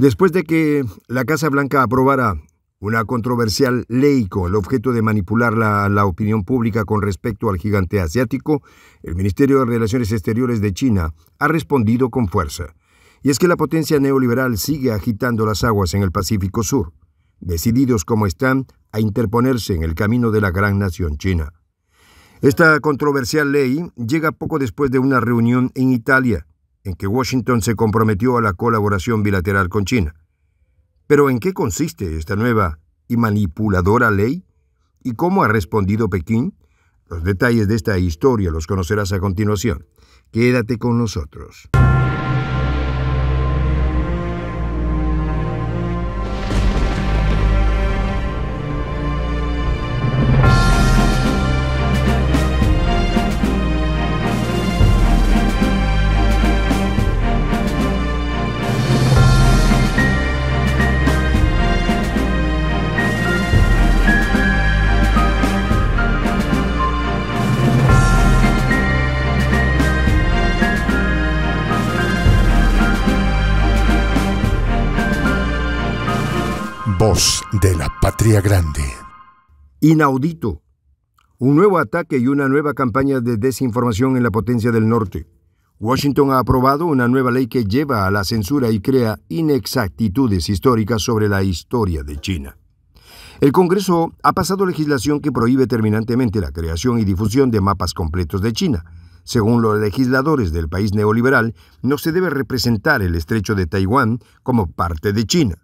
Después de que la Casa Blanca aprobara una controversial ley con el objeto de manipular la, la, opinión pública con respecto al gigante asiático, el Ministerio de Relaciones Exteriores de China ha respondido con fuerza. Y es que la potencia neoliberal sigue agitando las aguas en el Pacífico Sur, decididos como están a interponerse en el camino de la gran nación china. Esta controversial ley llega poco después de una reunión en Italia, en que Washington se comprometió a la colaboración bilateral con China. Pero ¿en qué consiste esta nueva y manipuladora ley? ¿Y cómo ha respondido Pekín? Los detalles de esta historia los conocerás a continuación. Quédate con nosotros. Voz de la Patria Grande. Inaudito. Un nuevo ataque y una nueva campaña de desinformación en la potencia del norte. Washington ha aprobado una nueva ley que lleva a la censura y crea inexactitudes históricas sobre la historia de China. El Congreso ha pasado legislación que prohíbe terminantemente la creación y difusión de mapas completos de China. Según los legisladores del país neoliberal, no se debe representar el estrecho de Taiwán como parte de China.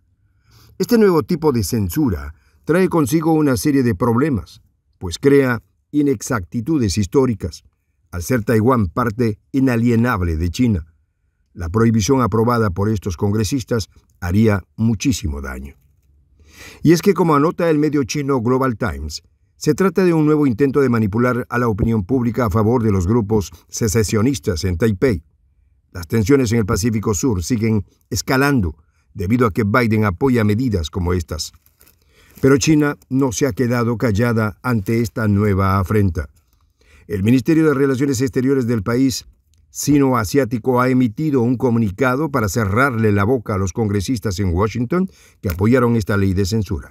Este nuevo tipo de censura trae consigo una serie de problemas, pues crea inexactitudes históricas, al ser Taiwán parte inalienable de China. La prohibición aprobada por estos congresistas haría muchísimo daño. Y es que, como anota el medio chino Global Times, se trata de un nuevo intento de manipular a la opinión pública a favor de los grupos secesionistas en Taipei. Las tensiones en el Pacífico Sur siguen escalando debido a que Biden apoya medidas como estas. Pero China no se ha quedado callada ante esta nueva afrenta. El Ministerio de Relaciones Exteriores del país sino asiático ha emitido un comunicado para cerrarle la boca a los congresistas en Washington que apoyaron esta ley de censura.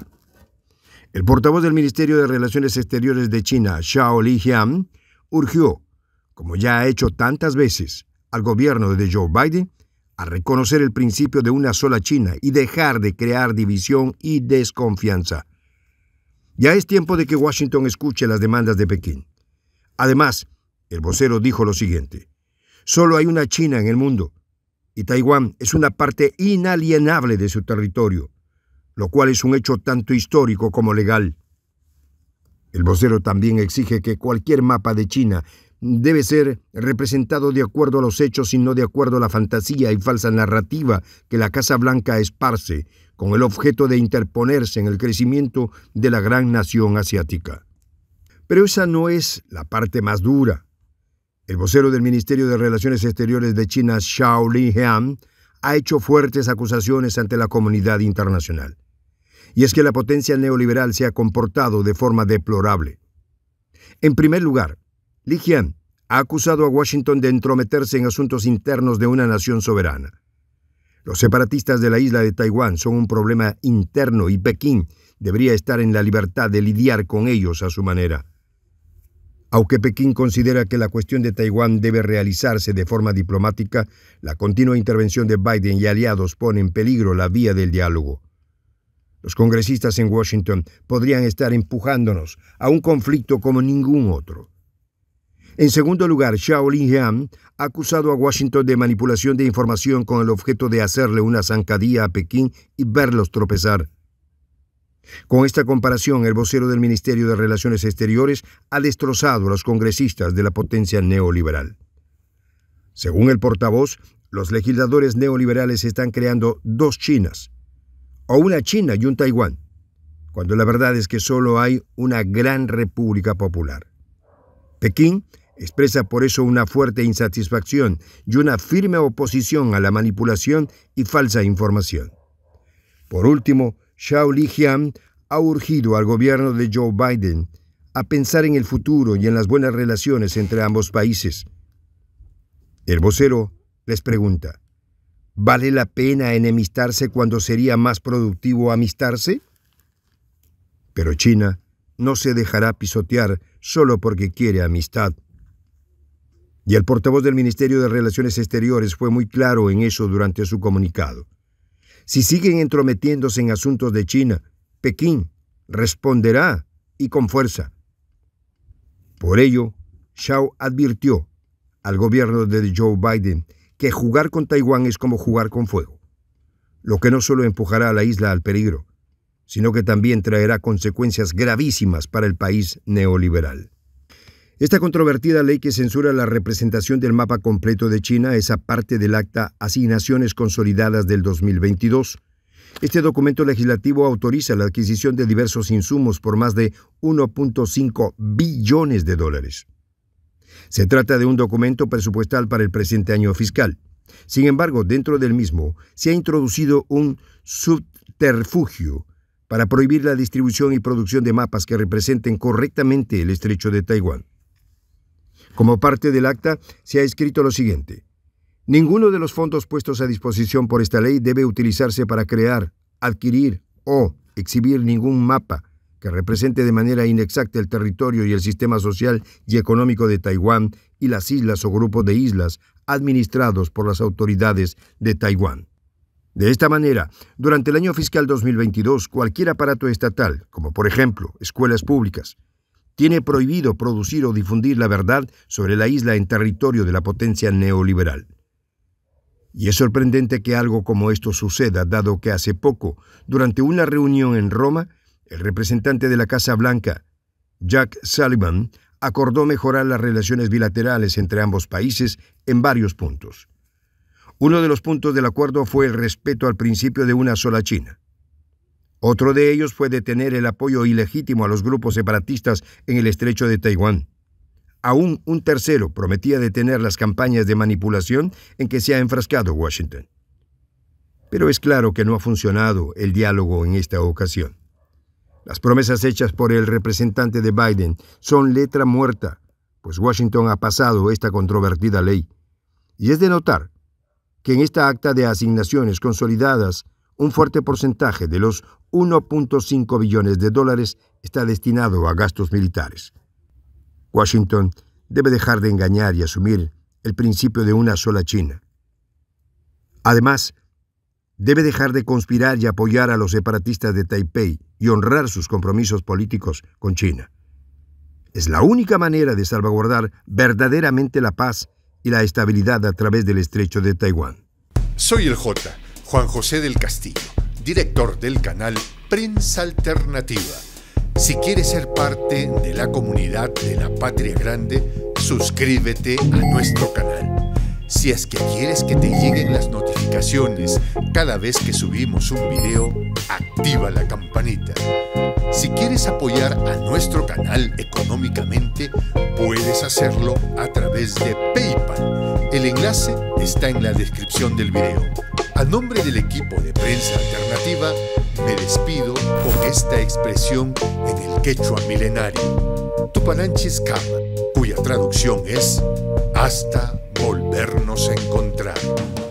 El portavoz del Ministerio de Relaciones Exteriores de China, Xiao Lijian, urgió, como ya ha hecho tantas veces, al gobierno de Joe Biden a reconocer el principio de una sola China y dejar de crear división y desconfianza. Ya es tiempo de que Washington escuche las demandas de Pekín. Además, el vocero dijo lo siguiente, solo hay una China en el mundo, y Taiwán es una parte inalienable de su territorio, lo cual es un hecho tanto histórico como legal. El vocero también exige que cualquier mapa de China debe ser representado de acuerdo a los hechos y no de acuerdo a la fantasía y falsa narrativa que la Casa Blanca esparce con el objeto de interponerse en el crecimiento de la gran nación asiática. Pero esa no es la parte más dura. El vocero del Ministerio de Relaciones Exteriores de China, Xiao ha hecho fuertes acusaciones ante la comunidad internacional. Y es que la potencia neoliberal se ha comportado de forma deplorable. En primer lugar, Ligian ha acusado a Washington de entrometerse en asuntos internos de una nación soberana. Los separatistas de la isla de Taiwán son un problema interno y Pekín debería estar en la libertad de lidiar con ellos a su manera. Aunque Pekín considera que la cuestión de Taiwán debe realizarse de forma diplomática, la continua intervención de Biden y aliados pone en peligro la vía del diálogo. Los congresistas en Washington podrían estar empujándonos a un conflicto como ningún otro. En segundo lugar, Shaolin Yang ha acusado a Washington de manipulación de información con el objeto de hacerle una zancadía a Pekín y verlos tropezar. Con esta comparación, el vocero del Ministerio de Relaciones Exteriores ha destrozado a los congresistas de la potencia neoliberal. Según el portavoz, los legisladores neoliberales están creando dos Chinas, o una China y un Taiwán, cuando la verdad es que solo hay una gran república popular. Pekín Expresa por eso una fuerte insatisfacción y una firme oposición a la manipulación y falsa información. Por último, Shao Lijian ha urgido al gobierno de Joe Biden a pensar en el futuro y en las buenas relaciones entre ambos países. El vocero les pregunta, ¿vale la pena enemistarse cuando sería más productivo amistarse? Pero China no se dejará pisotear solo porque quiere amistad. Y el portavoz del Ministerio de Relaciones Exteriores fue muy claro en eso durante su comunicado. Si siguen entrometiéndose en asuntos de China, Pekín responderá y con fuerza. Por ello, Shao advirtió al gobierno de Joe Biden que jugar con Taiwán es como jugar con fuego, lo que no solo empujará a la isla al peligro, sino que también traerá consecuencias gravísimas para el país neoliberal. Esta controvertida ley que censura la representación del mapa completo de China es aparte del acta Asignaciones Consolidadas del 2022. Este documento legislativo autoriza la adquisición de diversos insumos por más de 1.5 billones de dólares. Se trata de un documento presupuestal para el presente año fiscal. Sin embargo, dentro del mismo se ha introducido un subterfugio para prohibir la distribución y producción de mapas que representen correctamente el estrecho de Taiwán. Como parte del acta, se ha escrito lo siguiente. Ninguno de los fondos puestos a disposición por esta ley debe utilizarse para crear, adquirir o exhibir ningún mapa que represente de manera inexacta el territorio y el sistema social y económico de Taiwán y las islas o grupos de islas administrados por las autoridades de Taiwán. De esta manera, durante el año fiscal 2022, cualquier aparato estatal, como por ejemplo escuelas públicas, tiene prohibido producir o difundir la verdad sobre la isla en territorio de la potencia neoliberal. Y es sorprendente que algo como esto suceda, dado que hace poco, durante una reunión en Roma, el representante de la Casa Blanca, Jack Sullivan, acordó mejorar las relaciones bilaterales entre ambos países en varios puntos. Uno de los puntos del acuerdo fue el respeto al principio de una sola China. Otro de ellos fue detener el apoyo ilegítimo a los grupos separatistas en el estrecho de Taiwán. Aún un tercero prometía detener las campañas de manipulación en que se ha enfrascado Washington. Pero es claro que no ha funcionado el diálogo en esta ocasión. Las promesas hechas por el representante de Biden son letra muerta, pues Washington ha pasado esta controvertida ley. Y es de notar que en esta acta de asignaciones consolidadas un fuerte porcentaje de los 1.5 billones de dólares está destinado a gastos militares. Washington debe dejar de engañar y asumir el principio de una sola China. Además, debe dejar de conspirar y apoyar a los separatistas de Taipei y honrar sus compromisos políticos con China. Es la única manera de salvaguardar verdaderamente la paz y la estabilidad a través del estrecho de Taiwán. Soy el J Juan José del Castillo, director del canal Prensa Alternativa. Si quieres ser parte de la comunidad de la Patria Grande, suscríbete a nuestro canal. Si es que quieres que te lleguen las notificaciones cada vez que subimos un video, activa la campanita. Si quieres apoyar a nuestro canal económicamente, puedes hacerlo a través de PayPal. El enlace está en la descripción del video. A nombre del equipo de prensa alternativa, me despido con esta expresión en el quechua milenario, Tupananchis cuya traducción es hasta volvernos a encontrar.